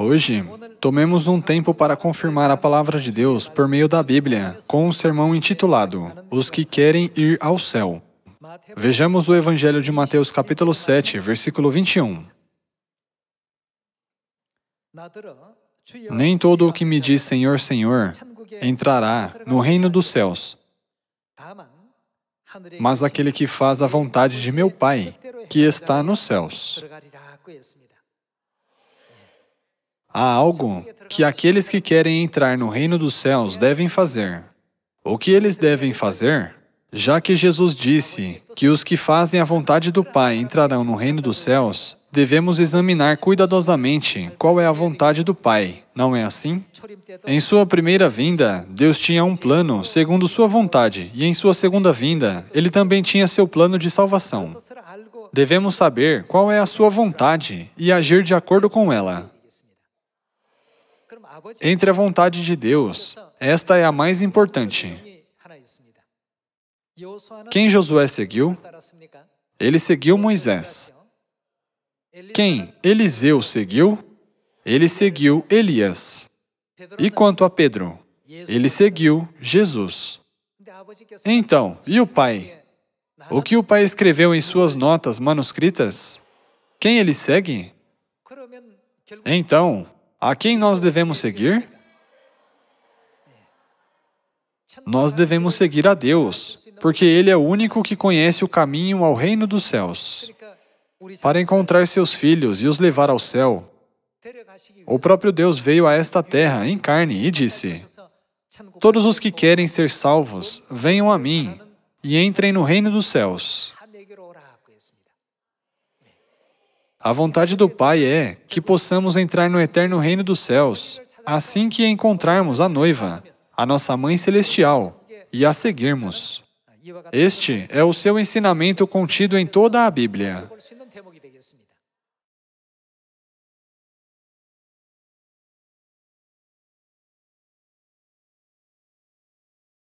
Hoje, tomemos um tempo para confirmar a palavra de Deus por meio da Bíblia, com um sermão intitulado Os que querem ir ao céu. Vejamos o Evangelho de Mateus, capítulo 7, versículo 21. Nem todo o que me diz Senhor, Senhor entrará no reino dos céus, mas aquele que faz a vontade de meu Pai, que está nos céus. Há algo que aqueles que querem entrar no reino dos céus devem fazer. O que eles devem fazer? Já que Jesus disse que os que fazem a vontade do Pai entrarão no reino dos céus, devemos examinar cuidadosamente qual é a vontade do Pai, não é assim? Em sua primeira vinda, Deus tinha um plano segundo sua vontade, e em sua segunda vinda, ele também tinha seu plano de salvação. Devemos saber qual é a sua vontade e agir de acordo com ela. Entre a vontade de Deus, esta é a mais importante. Quem Josué seguiu? Ele seguiu Moisés. Quem Eliseu seguiu? Ele seguiu Elias. E quanto a Pedro? Ele seguiu Jesus. Então, e o pai? O que o pai escreveu em suas notas manuscritas? Quem ele segue? Então, a quem nós devemos seguir? Nós devemos seguir a Deus, porque Ele é o único que conhece o caminho ao reino dos céus. Para encontrar seus filhos e os levar ao céu, o próprio Deus veio a esta terra em carne e disse: Todos os que querem ser salvos, venham a mim e entrem no reino dos céus. A vontade do Pai é que possamos entrar no eterno reino dos céus, assim que encontrarmos a noiva, a nossa mãe celestial, e a seguirmos. Este é o seu ensinamento contido em toda a Bíblia.